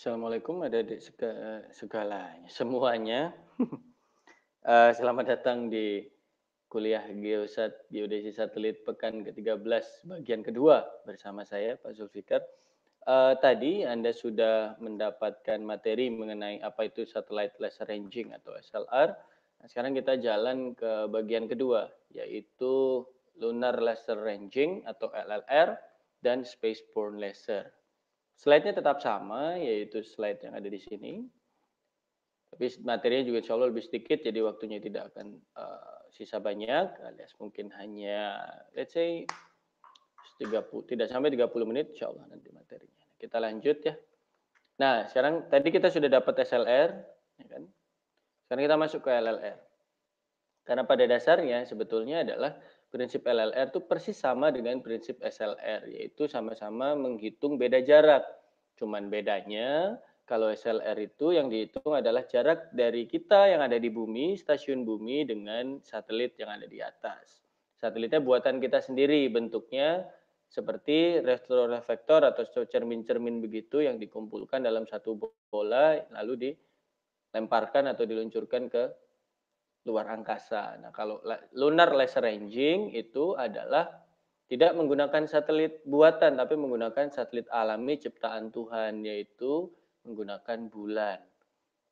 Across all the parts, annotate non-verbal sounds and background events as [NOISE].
Assalamualaikum ada di segalanya, semuanya. [LAUGHS] Eh, selamat datang di kuliah Geosat Geodesi Satelit pekan ke-13 bagian kedua bersama saya Pak Zulfikar. Uh, tadi Anda sudah mendapatkan materi mengenai apa itu Satellite Laser Ranging atau SLR. Nah, sekarang kita jalan ke bagian kedua yaitu Lunar Laser Ranging atau LLR dan Spaceborne Laser. Slide-nya tetap sama, yaitu slide yang ada di sini. Tapi materinya juga insya Allah lebih sedikit, jadi waktunya tidak akan uh, sisa banyak, alias mungkin hanya, let's say, 30, tidak sampai 30 menit, insya Allah nanti materinya. Kita lanjut ya. Nah, sekarang tadi kita sudah dapat SLR, ya kan? sekarang kita masuk ke LLR. Karena pada dasarnya sebetulnya adalah prinsip LLR itu persis sama dengan prinsip SLR, yaitu sama-sama menghitung beda jarak. Cuman bedanya kalau SLR itu yang dihitung adalah jarak dari kita yang ada di bumi, stasiun bumi dengan satelit yang ada di atas. Satelitnya buatan kita sendiri, bentuknya seperti retroreflektor atau cermin-cermin begitu yang dikumpulkan dalam satu bola lalu dilemparkan atau diluncurkan ke luar angkasa. Nah, kalau lunar laser ranging itu adalah tidak menggunakan satelit buatan tapi menggunakan satelit alami ciptaan Tuhan yaitu menggunakan bulan.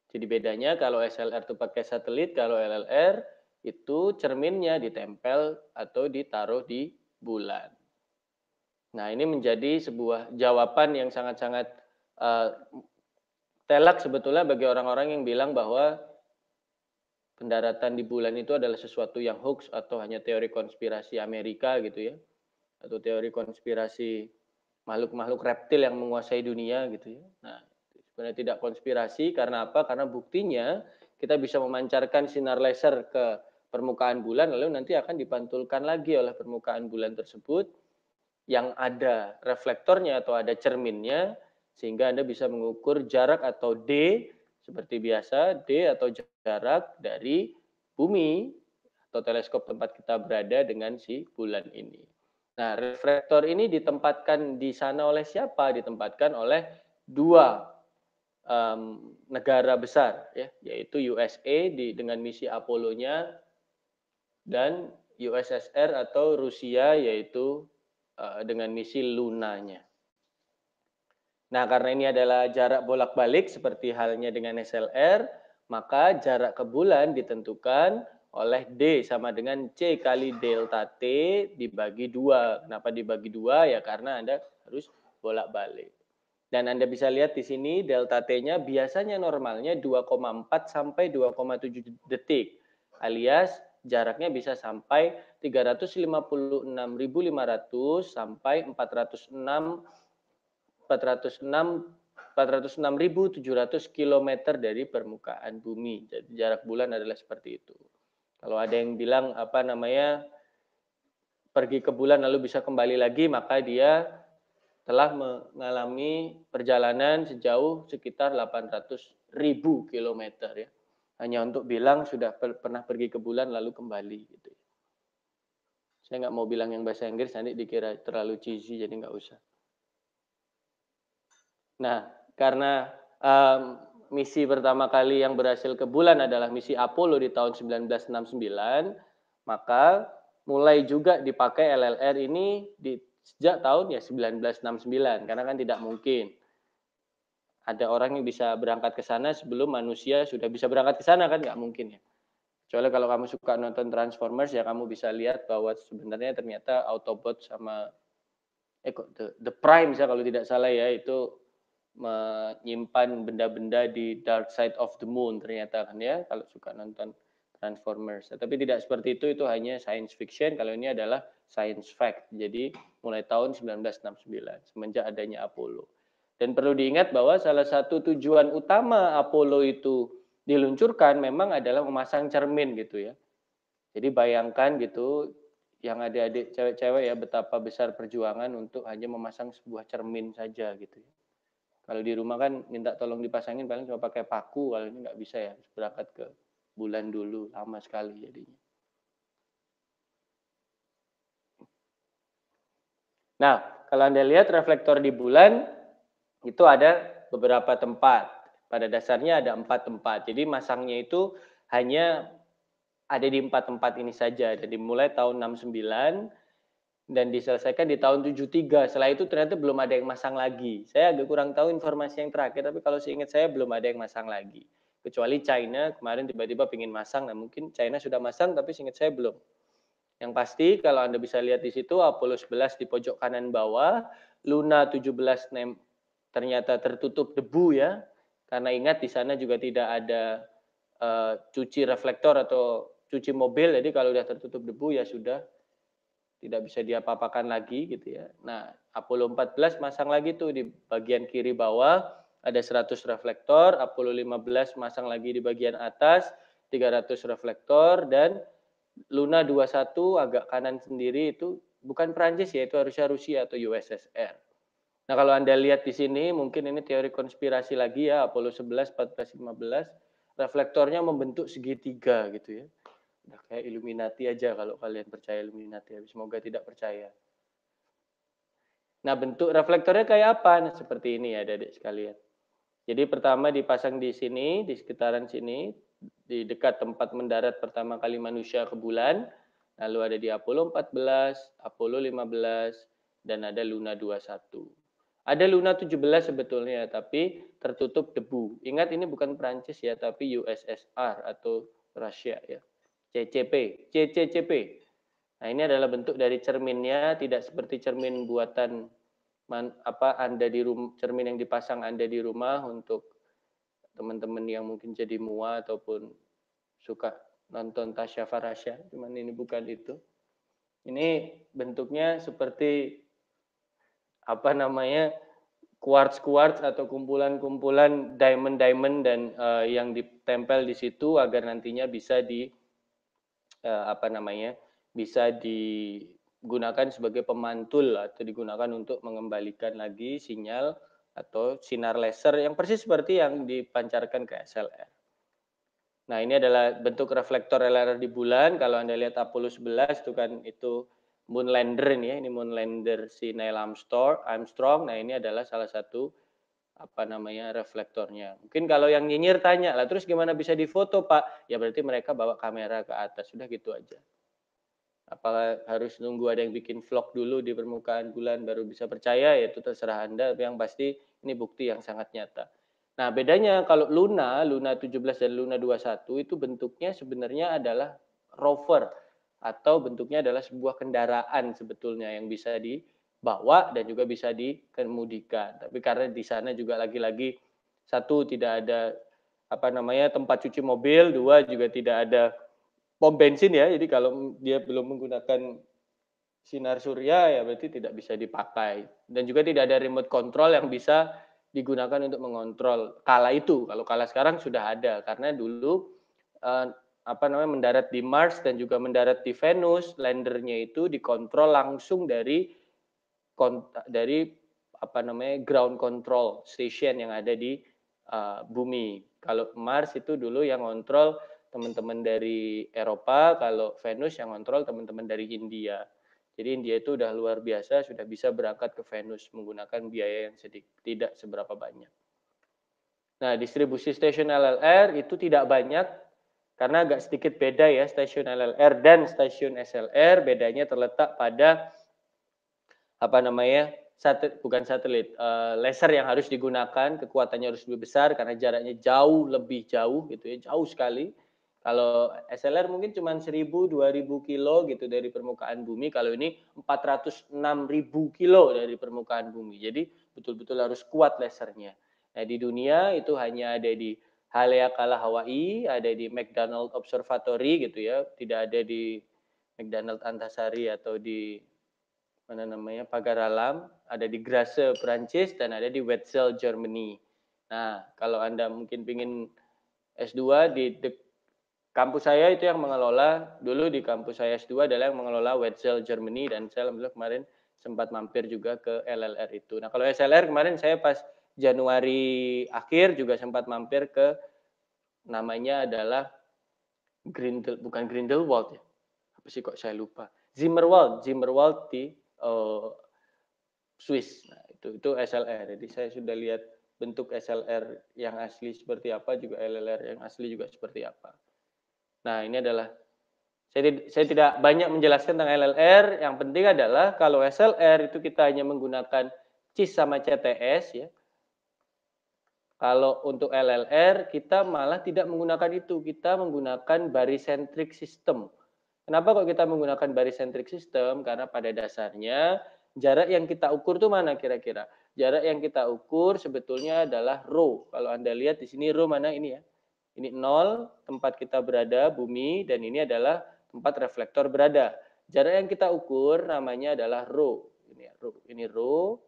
Jadi bedanya kalau SLR itu pakai satelit, kalau LLR itu cerminnya ditempel atau ditaruh di bulan. Nah, ini menjadi sebuah jawaban yang sangat-sangat uh, telak sebetulnya bagi orang-orang yang bilang bahwa pendaratan di bulan itu adalah sesuatu yang hoax atau hanya teori konspirasi Amerika gitu ya atau teori konspirasi makhluk-makhluk reptil yang menguasai dunia gitu ya. Nah, sebenarnya tidak konspirasi karena apa? Karena buktinya kita bisa memancarkan sinar laser ke permukaan bulan lalu nanti akan dipantulkan lagi oleh permukaan bulan tersebut yang ada reflektornya atau ada cerminnya sehingga Anda bisa mengukur jarak atau D seperti biasa D atau jarak dari bumi atau teleskop tempat kita berada dengan si bulan ini. Nah, reflektor ini ditempatkan di sana oleh siapa? Ditempatkan oleh dua um, negara besar, ya, yaitu USA di, dengan misi Apollo-nya dan USSR atau Rusia yaitu uh, dengan misi Lunanya. Nah, karena ini adalah jarak bolak-balik seperti halnya dengan SLR, maka jarak ke bulan ditentukan oleh D sama dengan C kali delta T dibagi dua. Kenapa dibagi dua? Ya karena Anda harus bolak-balik. Dan Anda bisa lihat di sini delta T-nya biasanya normalnya 2,4 sampai 2,7 detik. Alias jaraknya bisa sampai 356.500 sampai 406 406 406.700 km dari permukaan bumi. Jadi jarak bulan adalah seperti itu. Kalau ada yang bilang apa namanya pergi ke bulan lalu bisa kembali lagi, maka dia telah mengalami perjalanan sejauh sekitar 800.000 km ya. Hanya untuk bilang sudah per pernah pergi ke bulan lalu kembali gitu. Ya. Saya nggak mau bilang yang bahasa Inggris nanti dikira terlalu cheesy jadi nggak usah. Nah, karena um, misi pertama kali yang berhasil ke bulan adalah misi Apollo di tahun 1969, maka mulai juga dipakai LLR ini di sejak tahun ya 1969 karena kan tidak mungkin ada orang yang bisa berangkat ke sana sebelum manusia sudah bisa berangkat ke sana kan nggak mungkin ya. Soalnya kalau kamu suka nonton Transformers ya kamu bisa lihat bahwa sebenarnya ternyata Autobot sama eh, the, the Prime saya kalau tidak salah ya itu menyimpan benda-benda di dark side of the moon ternyata kan ya kalau suka nonton Transformers. Tapi tidak seperti itu, itu hanya science fiction. Kalau ini adalah science fact. Jadi mulai tahun 1969 semenjak adanya Apollo. Dan perlu diingat bahwa salah satu tujuan utama Apollo itu diluncurkan memang adalah memasang cermin gitu ya. Jadi bayangkan gitu yang adik-adik cewek-cewek ya betapa besar perjuangan untuk hanya memasang sebuah cermin saja gitu ya. Kalau di rumah kan minta tolong dipasangin paling cuma pakai paku kalau ini nggak bisa ya berangkat ke bulan dulu lama sekali jadinya. Nah, kalau Anda lihat reflektor di bulan itu ada beberapa tempat. Pada dasarnya ada empat tempat. Jadi masangnya itu hanya ada di empat tempat ini saja. Jadi mulai tahun 69 dan diselesaikan di tahun 73. Setelah itu ternyata belum ada yang masang lagi. Saya agak kurang tahu informasi yang terakhir, tapi kalau seingat saya belum ada yang masang lagi. Kecuali China kemarin tiba-tiba pingin masang, nah mungkin China sudah masang, tapi seingat saya belum. Yang pasti kalau Anda bisa lihat di situ Apollo 11 di pojok kanan bawah, Luna 17 ternyata tertutup debu ya, karena ingat di sana juga tidak ada uh, cuci reflektor atau cuci mobil, jadi kalau sudah tertutup debu ya sudah tidak bisa diapa-apakan lagi gitu ya. Nah, Apollo 14 masang lagi tuh di bagian kiri bawah ada 100 reflektor, Apollo 15 masang lagi di bagian atas 300 reflektor dan Luna 21 agak kanan sendiri itu bukan Prancis ya, itu harusnya Rusia atau USSR. Nah, kalau Anda lihat di sini mungkin ini teori konspirasi lagi ya Apollo 11, 14, 15 reflektornya membentuk segitiga gitu ya udah kayak Illuminati aja kalau kalian percaya Illuminati habis semoga tidak percaya nah bentuk reflektornya kayak apa nah seperti ini ya adik-adik sekalian jadi pertama dipasang di sini di sekitaran sini di dekat tempat mendarat pertama kali manusia ke bulan lalu ada di Apollo 14 Apollo 15 dan ada Luna 21 ada Luna 17 sebetulnya, tapi tertutup debu. Ingat ini bukan Prancis ya, tapi USSR atau Rusia ya. CCP, CCCP. Nah, ini adalah bentuk dari cerminnya, tidak seperti cermin buatan man, apa Anda di rum, cermin yang dipasang Anda di rumah untuk teman-teman yang mungkin jadi mua ataupun suka nonton Tasya Farasya, cuman ini bukan itu. Ini bentuknya seperti apa namanya? quartz-quartz atau kumpulan-kumpulan diamond-diamond dan uh, yang ditempel di situ agar nantinya bisa di uh, apa namanya bisa digunakan sebagai pemantul atau digunakan untuk mengembalikan lagi sinyal atau sinar laser yang persis seperti yang dipancarkan ke SLR. Nah, ini adalah bentuk reflektor LR di bulan. Kalau Anda lihat Apollo 11 itu kan itu Moonlander ini ya, ini Moonlander si Neil Armstrong. Armstrong. Nah, ini adalah salah satu apa namanya reflektornya. Mungkin kalau yang nyinyir tanya lah, terus gimana bisa difoto Pak? Ya berarti mereka bawa kamera ke atas, sudah gitu aja. Apakah harus nunggu ada yang bikin vlog dulu di permukaan bulan baru bisa percaya? Ya itu terserah Anda, yang pasti ini bukti yang sangat nyata. Nah bedanya kalau Luna, Luna 17 dan Luna 21 itu bentuknya sebenarnya adalah rover atau bentuknya adalah sebuah kendaraan sebetulnya yang bisa di bawa dan juga bisa dikemudikan. Tapi karena di sana juga lagi-lagi satu tidak ada apa namanya tempat cuci mobil, dua juga tidak ada pom bensin ya. Jadi kalau dia belum menggunakan sinar surya ya berarti tidak bisa dipakai dan juga tidak ada remote control yang bisa digunakan untuk mengontrol kala itu. Kalau kala sekarang sudah ada karena dulu eh, apa namanya mendarat di Mars dan juga mendarat di Venus, landernya itu dikontrol langsung dari dari apa namanya ground control station yang ada di uh, bumi. Kalau Mars itu dulu yang kontrol teman-teman dari Eropa, kalau Venus yang kontrol teman-teman dari India. Jadi India itu udah luar biasa, sudah bisa berangkat ke Venus menggunakan biaya yang sedikit, tidak seberapa banyak. Nah, distribusi stasiun LLR itu tidak banyak karena agak sedikit beda ya stasiun LLR dan stasiun SLR. Bedanya terletak pada apa namanya satelit bukan satelit uh, laser yang harus digunakan kekuatannya harus lebih besar karena jaraknya jauh lebih jauh gitu ya jauh sekali kalau SLR mungkin cuma 1000 2000 kilo gitu dari permukaan bumi kalau ini 406.000 kilo dari permukaan bumi jadi betul-betul harus kuat lasernya nah di dunia itu hanya ada di Haleakala Hawaii ada di McDonald Observatory gitu ya tidak ada di McDonald Antasari atau di mana namanya pagar alam ada di Grasse Prancis dan ada di Wetzel Germany. Nah, kalau Anda mungkin pingin S2 di de, kampus saya itu yang mengelola dulu di kampus saya S2 adalah yang mengelola Wetzel Germany dan saya alhamdulillah kemarin sempat mampir juga ke LLR itu. Nah, kalau SLR kemarin saya pas Januari akhir juga sempat mampir ke namanya adalah Grindel bukan Grindelwald ya. Apa sih kok saya lupa. Zimmerwald, Zimmerwald di uh, Swiss. Nah, itu itu SLR. Jadi saya sudah lihat bentuk SLR yang asli seperti apa juga LLR yang asli juga seperti apa. Nah, ini adalah saya, saya tidak banyak menjelaskan tentang LLR, yang penting adalah kalau SLR itu kita hanya menggunakan CIS sama CTS ya. Kalau untuk LLR kita malah tidak menggunakan itu, kita menggunakan centric system. Kenapa kok kita menggunakan barisentrik sistem? Karena pada dasarnya jarak yang kita ukur tuh mana kira-kira? Jarak yang kita ukur sebetulnya adalah rho. Kalau Anda lihat di sini rho mana ini ya? Ini nol tempat kita berada bumi dan ini adalah tempat reflektor berada. Jarak yang kita ukur namanya adalah rho. Ini ya, rho. Ini rho.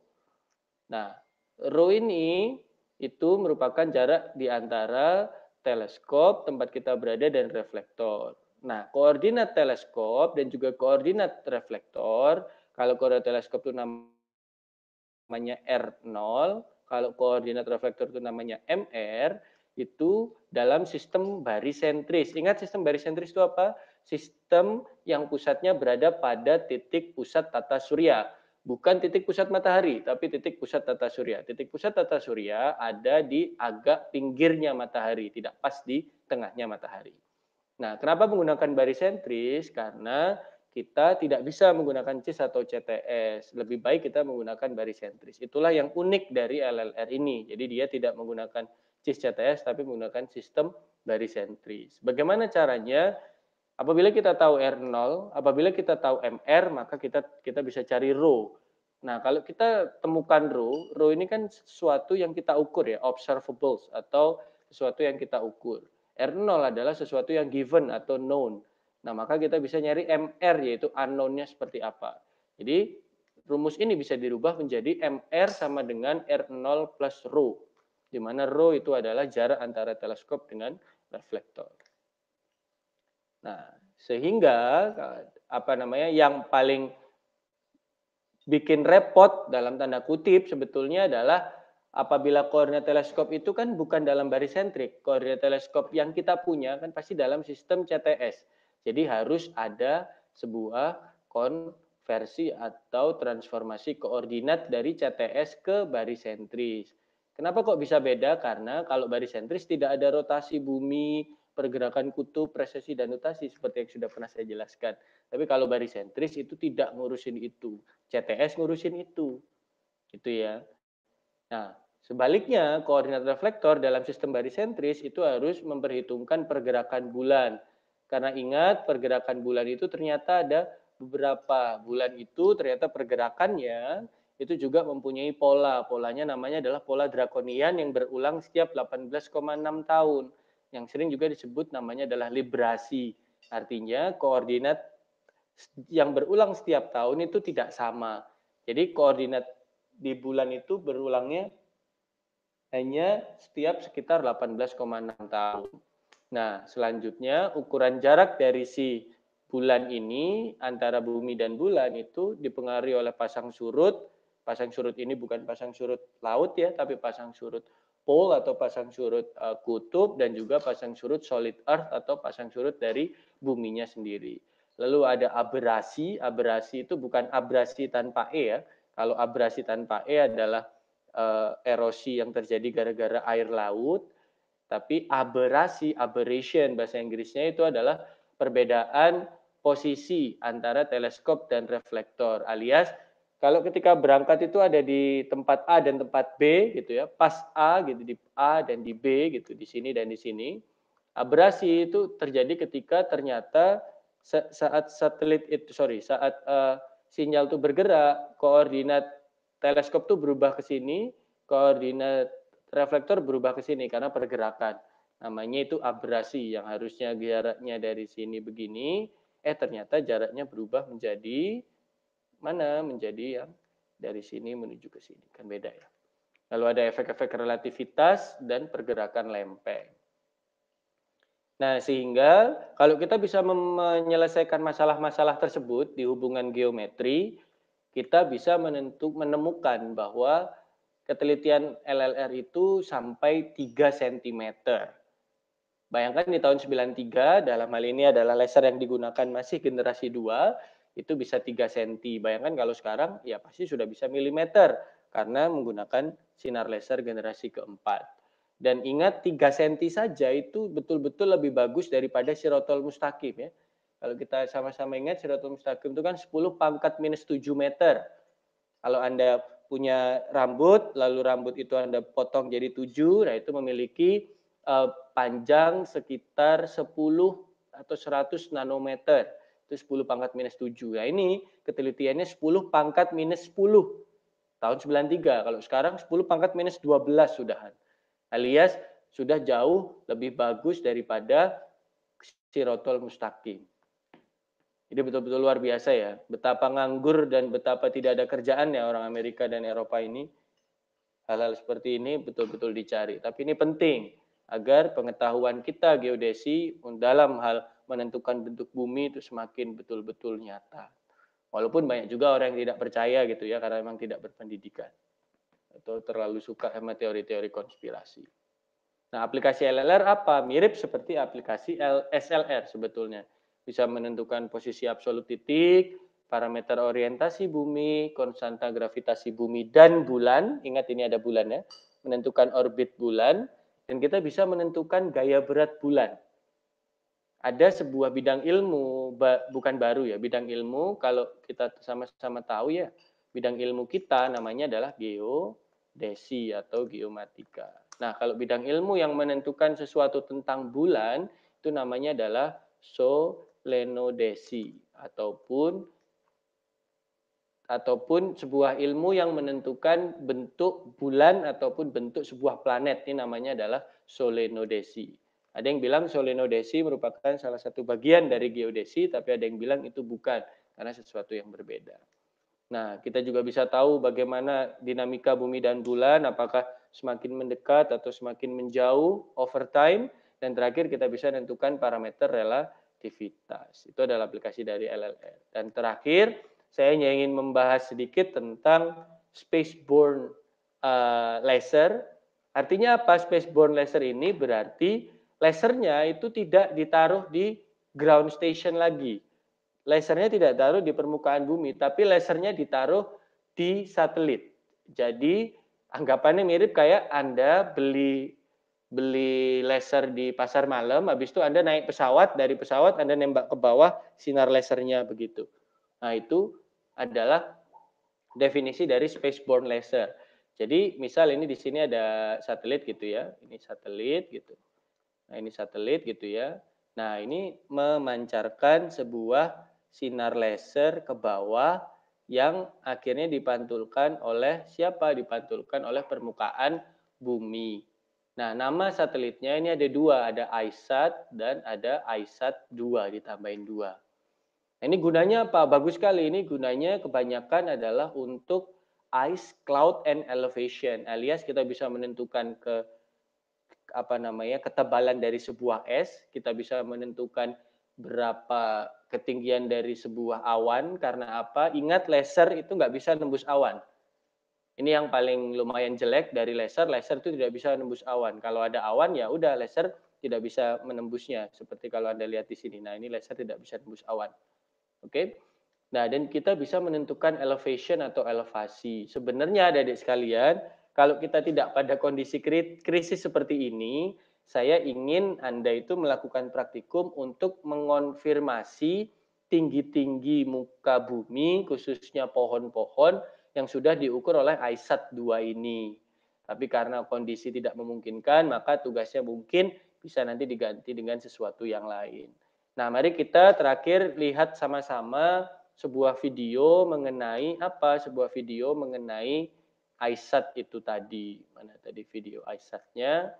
Nah, rho ini itu merupakan jarak di antara teleskop tempat kita berada dan reflektor. Nah, koordinat teleskop dan juga koordinat reflektor, kalau koordinat teleskop itu namanya R0, kalau koordinat reflektor itu namanya MR, itu dalam sistem barisentris. Ingat sistem barisentris itu apa? Sistem yang pusatnya berada pada titik pusat tata surya. Bukan titik pusat matahari, tapi titik pusat tata surya. Titik pusat tata surya ada di agak pinggirnya matahari, tidak pas di tengahnya matahari. Nah, kenapa menggunakan baris sentris? Karena kita tidak bisa menggunakan CIS atau CTS. Lebih baik kita menggunakan baris sentris. Itulah yang unik dari LLR ini. Jadi dia tidak menggunakan CIS CTS tapi menggunakan sistem baris sentris. Bagaimana caranya? Apabila kita tahu R0, apabila kita tahu MR, maka kita kita bisa cari rho. Nah, kalau kita temukan rho, rho ini kan sesuatu yang kita ukur ya, observables atau sesuatu yang kita ukur. R0 adalah sesuatu yang given atau known. Nah, maka kita bisa nyari MR yaitu unknown-nya seperti apa. Jadi, rumus ini bisa dirubah menjadi MR sama dengan R0 plus rho, di mana rho itu adalah jarak antara teleskop dengan reflektor. Nah, sehingga apa namanya yang paling bikin repot dalam tanda kutip sebetulnya adalah apabila koordinat teleskop itu kan bukan dalam baris barisentrik. Koordinat teleskop yang kita punya kan pasti dalam sistem CTS. Jadi harus ada sebuah konversi atau transformasi koordinat dari CTS ke baris sentris. Kenapa kok bisa beda? Karena kalau baris sentris tidak ada rotasi bumi, pergerakan kutub, presesi, dan rotasi seperti yang sudah pernah saya jelaskan. Tapi kalau baris sentris itu tidak ngurusin itu. CTS ngurusin itu. Gitu ya. Nah, sebaliknya koordinat reflektor dalam sistem barisentris itu harus memperhitungkan pergerakan bulan. Karena ingat pergerakan bulan itu ternyata ada beberapa bulan itu ternyata pergerakannya itu juga mempunyai pola. Polanya namanya adalah pola drakonian yang berulang setiap 18,6 tahun. Yang sering juga disebut namanya adalah librasi. Artinya koordinat yang berulang setiap tahun itu tidak sama. Jadi koordinat di bulan itu berulangnya hanya setiap sekitar 18,6 tahun. Nah, selanjutnya ukuran jarak dari si bulan ini antara bumi dan bulan itu dipengaruhi oleh pasang surut. Pasang surut ini bukan pasang surut laut ya, tapi pasang surut pole atau pasang surut eh, kutub dan juga pasang surut solid earth atau pasang surut dari buminya sendiri. Lalu ada abrasi, abrasi itu bukan abrasi tanpa e ya, kalau abrasi tanpa E adalah uh, erosi yang terjadi gara-gara air laut, tapi aberasi, aberration bahasa Inggrisnya itu adalah perbedaan posisi antara teleskop dan reflektor alias kalau ketika berangkat itu ada di tempat A dan tempat B gitu ya, pas A gitu di A dan di B gitu di sini dan di sini. Abrasi itu terjadi ketika ternyata saat satelit itu sorry saat uh, sinyal itu bergerak, koordinat teleskop itu berubah ke sini, koordinat reflektor berubah ke sini karena pergerakan. Namanya itu abrasi yang harusnya jaraknya dari sini begini, eh ternyata jaraknya berubah menjadi mana? Menjadi yang dari sini menuju ke sini. Kan beda ya. Lalu ada efek-efek relativitas dan pergerakan lempeng. Nah, sehingga kalau kita bisa menyelesaikan masalah-masalah tersebut di hubungan geometri, kita bisa menentu, menemukan bahwa ketelitian LLR itu sampai 3 cm. Bayangkan di tahun 93, dalam hal ini adalah laser yang digunakan masih generasi 2, itu bisa 3 cm. Bayangkan kalau sekarang, ya pasti sudah bisa milimeter, karena menggunakan sinar laser generasi keempat. Dan ingat 3 cm saja itu betul-betul lebih bagus daripada sirotol mustaqim ya. Kalau kita sama-sama ingat sirotol mustaqim itu kan 10 pangkat minus 7 meter. Kalau Anda punya rambut, lalu rambut itu Anda potong jadi 7, nah itu memiliki uh, panjang sekitar 10 atau 100 nanometer. Itu 10 pangkat minus 7. Nah ini ketelitiannya 10 pangkat minus 10 tahun 93. Kalau sekarang 10 pangkat minus 12 sudahan alias sudah jauh lebih bagus daripada sirotol mustaqim. Ini betul-betul luar biasa ya. Betapa nganggur dan betapa tidak ada kerjaan ya orang Amerika dan Eropa ini. Hal-hal seperti ini betul-betul dicari. Tapi ini penting agar pengetahuan kita geodesi dalam hal menentukan bentuk bumi itu semakin betul-betul nyata. Walaupun banyak juga orang yang tidak percaya gitu ya karena memang tidak berpendidikan atau terlalu suka sama teori-teori konspirasi. Nah, aplikasi LLR apa? Mirip seperti aplikasi SLR sebetulnya. Bisa menentukan posisi absolut titik, parameter orientasi bumi, konstanta gravitasi bumi, dan bulan. Ingat ini ada bulan ya. Menentukan orbit bulan. Dan kita bisa menentukan gaya berat bulan. Ada sebuah bidang ilmu, bukan baru ya, bidang ilmu kalau kita sama-sama tahu ya, bidang ilmu kita namanya adalah geodesi atau geomatika. Nah, kalau bidang ilmu yang menentukan sesuatu tentang bulan itu namanya adalah solenodesi ataupun ataupun sebuah ilmu yang menentukan bentuk bulan ataupun bentuk sebuah planet ini namanya adalah solenodesi. Ada yang bilang solenodesi merupakan salah satu bagian dari geodesi, tapi ada yang bilang itu bukan karena sesuatu yang berbeda. Nah, kita juga bisa tahu bagaimana dinamika bumi dan bulan, apakah semakin mendekat atau semakin menjauh over time, dan terakhir kita bisa menentukan parameter relativitas. Itu adalah aplikasi dari LLM. Dan terakhir, saya hanya ingin membahas sedikit tentang spaceborne uh, laser. Artinya apa spaceborne laser ini berarti lasernya itu tidak ditaruh di ground station lagi, lasernya tidak taruh di permukaan bumi, tapi lasernya ditaruh di satelit. Jadi anggapannya mirip kayak Anda beli beli laser di pasar malam, habis itu Anda naik pesawat, dari pesawat Anda nembak ke bawah sinar lasernya begitu. Nah, itu adalah definisi dari spaceborne laser. Jadi, misal ini di sini ada satelit gitu ya. Ini satelit gitu. Nah, ini satelit gitu ya. Nah, ini memancarkan sebuah sinar laser ke bawah yang akhirnya dipantulkan oleh siapa? Dipantulkan oleh permukaan bumi. Nah, nama satelitnya ini ada dua, ada ISAT dan ada ISAT 2, ditambahin dua. Nah, ini gunanya apa? Bagus sekali. Ini gunanya kebanyakan adalah untuk ice cloud and elevation, alias kita bisa menentukan ke apa namanya ketebalan dari sebuah es, kita bisa menentukan berapa ketinggian dari sebuah awan karena apa? Ingat laser itu nggak bisa nembus awan. Ini yang paling lumayan jelek dari laser. Laser itu tidak bisa menembus awan. Kalau ada awan ya udah laser tidak bisa menembusnya. Seperti kalau anda lihat di sini. Nah ini laser tidak bisa menembus awan. Oke. Okay? Nah dan kita bisa menentukan elevation atau elevasi. Sebenarnya ada adik sekalian, kalau kita tidak pada kondisi krisis seperti ini, saya ingin Anda itu melakukan praktikum untuk mengonfirmasi tinggi-tinggi muka bumi, khususnya pohon-pohon yang sudah diukur oleh AISAT 2 ini. Tapi karena kondisi tidak memungkinkan, maka tugasnya mungkin bisa nanti diganti dengan sesuatu yang lain. Nah, mari kita terakhir lihat sama-sama sebuah video mengenai apa? Sebuah video mengenai ISAT itu tadi. Mana tadi video aisat nya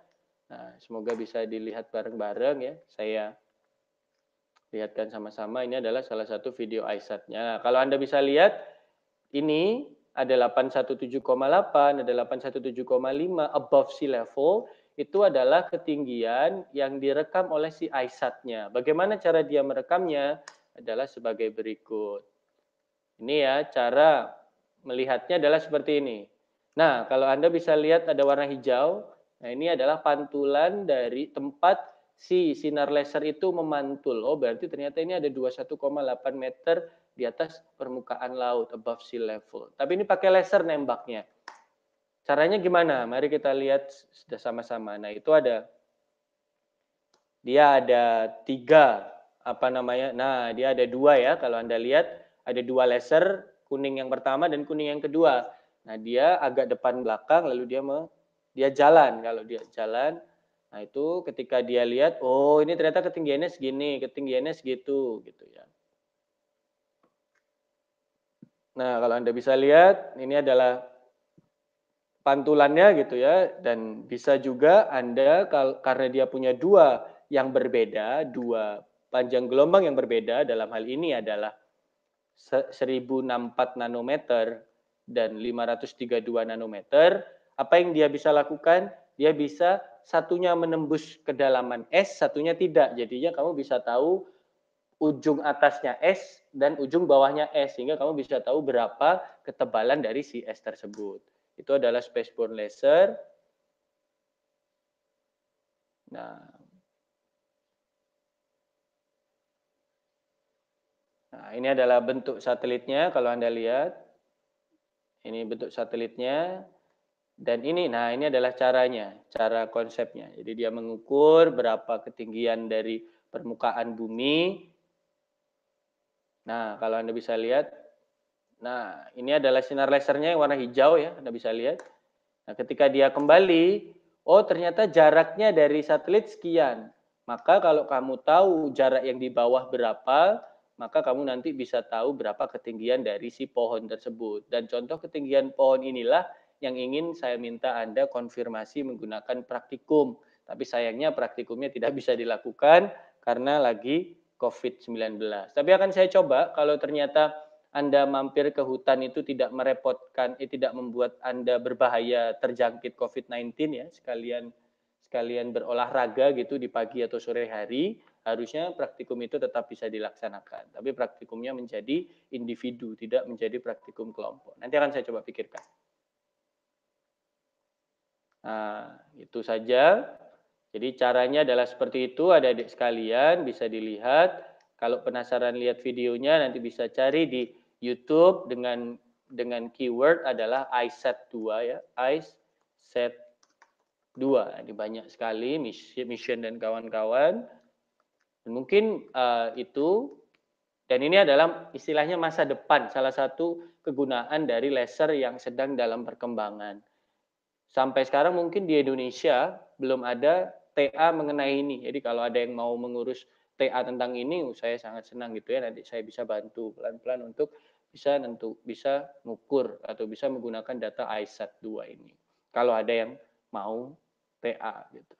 Nah, semoga bisa dilihat bareng-bareng ya. Saya lihatkan sama-sama. Ini adalah salah satu video ISAT-nya. Nah, kalau Anda bisa lihat, ini ada 817,8, ada 817,5 above sea level. Itu adalah ketinggian yang direkam oleh si ISAT-nya. Bagaimana cara dia merekamnya? Adalah sebagai berikut. Ini ya, cara melihatnya adalah seperti ini. Nah, kalau Anda bisa lihat ada warna hijau, Nah, ini adalah pantulan dari tempat si sinar laser itu memantul. Oh, berarti ternyata ini ada 21,8 meter di atas permukaan laut, above sea level. Tapi ini pakai laser nembaknya. Caranya gimana? Mari kita lihat sudah sama-sama. Nah, itu ada dia ada tiga apa namanya? Nah, dia ada dua ya. Kalau Anda lihat ada dua laser, kuning yang pertama dan kuning yang kedua. Nah, dia agak depan belakang lalu dia dia jalan kalau dia jalan nah itu ketika dia lihat oh ini ternyata ketinggiannya segini ketinggiannya segitu gitu ya nah kalau anda bisa lihat ini adalah pantulannya gitu ya dan bisa juga anda karena dia punya dua yang berbeda dua panjang gelombang yang berbeda dalam hal ini adalah 1064 nanometer dan 532 nanometer apa yang dia bisa lakukan? Dia bisa satunya menembus kedalaman es, satunya tidak. Jadinya kamu bisa tahu ujung atasnya es dan ujung bawahnya es, sehingga kamu bisa tahu berapa ketebalan dari si es tersebut. Itu adalah spaceborne laser. Nah, Nah, ini adalah bentuk satelitnya kalau Anda lihat. Ini bentuk satelitnya. Dan ini, nah ini adalah caranya, cara konsepnya. Jadi dia mengukur berapa ketinggian dari permukaan bumi. Nah, kalau Anda bisa lihat, nah ini adalah sinar lasernya yang warna hijau ya, Anda bisa lihat. Nah, ketika dia kembali, oh ternyata jaraknya dari satelit sekian. Maka kalau kamu tahu jarak yang di bawah berapa, maka kamu nanti bisa tahu berapa ketinggian dari si pohon tersebut. Dan contoh ketinggian pohon inilah yang ingin saya minta Anda konfirmasi menggunakan praktikum. Tapi sayangnya praktikumnya tidak [LAUGHS] bisa dilakukan karena lagi COVID-19. Tapi akan saya coba kalau ternyata Anda mampir ke hutan itu tidak merepotkan, eh, tidak membuat Anda berbahaya terjangkit COVID-19 ya, sekalian sekalian berolahraga gitu di pagi atau sore hari, harusnya praktikum itu tetap bisa dilaksanakan. Tapi praktikumnya menjadi individu, tidak menjadi praktikum kelompok. Nanti akan saya coba pikirkan. Nah, itu saja. Jadi caranya adalah seperti itu, ada adik sekalian bisa dilihat. Kalau penasaran lihat videonya nanti bisa cari di YouTube dengan dengan keyword adalah iSet 2 ya, iSet 2. Nah, ini banyak sekali mission dan kawan-kawan. Mungkin uh, itu dan ini adalah istilahnya masa depan, salah satu kegunaan dari laser yang sedang dalam perkembangan sampai sekarang mungkin di Indonesia belum ada TA mengenai ini. Jadi kalau ada yang mau mengurus TA tentang ini, saya sangat senang gitu ya. Nanti saya bisa bantu pelan-pelan untuk bisa tentu bisa mengukur atau bisa menggunakan data ISAT 2 ini. Kalau ada yang mau TA gitu.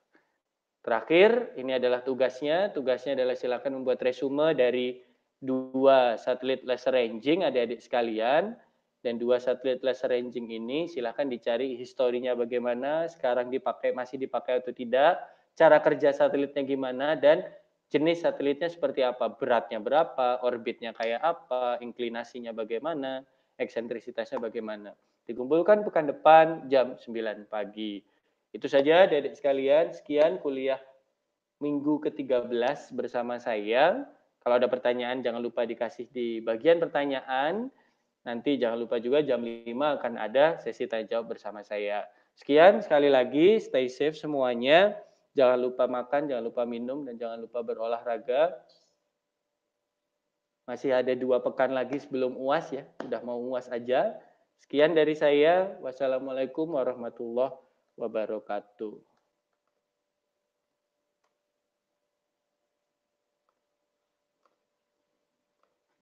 Terakhir, ini adalah tugasnya. Tugasnya adalah silakan membuat resume dari dua satelit laser ranging adik-adik sekalian. Dan dua satelit laser ranging ini silahkan dicari historinya bagaimana, sekarang dipakai masih dipakai atau tidak, cara kerja satelitnya gimana, dan jenis satelitnya seperti apa, beratnya berapa, orbitnya kayak apa, inklinasinya bagaimana, eksentrisitasnya bagaimana. Dikumpulkan pekan depan jam 9 pagi. Itu saja dari sekalian, sekian kuliah minggu ke-13 bersama saya. Kalau ada pertanyaan jangan lupa dikasih di bagian pertanyaan. Nanti jangan lupa juga jam 5 akan ada sesi tanya jawab bersama saya. Sekian sekali lagi, stay safe semuanya. Jangan lupa makan, jangan lupa minum, dan jangan lupa berolahraga. Masih ada dua pekan lagi sebelum UAS ya, udah mau UAS aja. Sekian dari saya. Wassalamualaikum warahmatullahi wabarakatuh.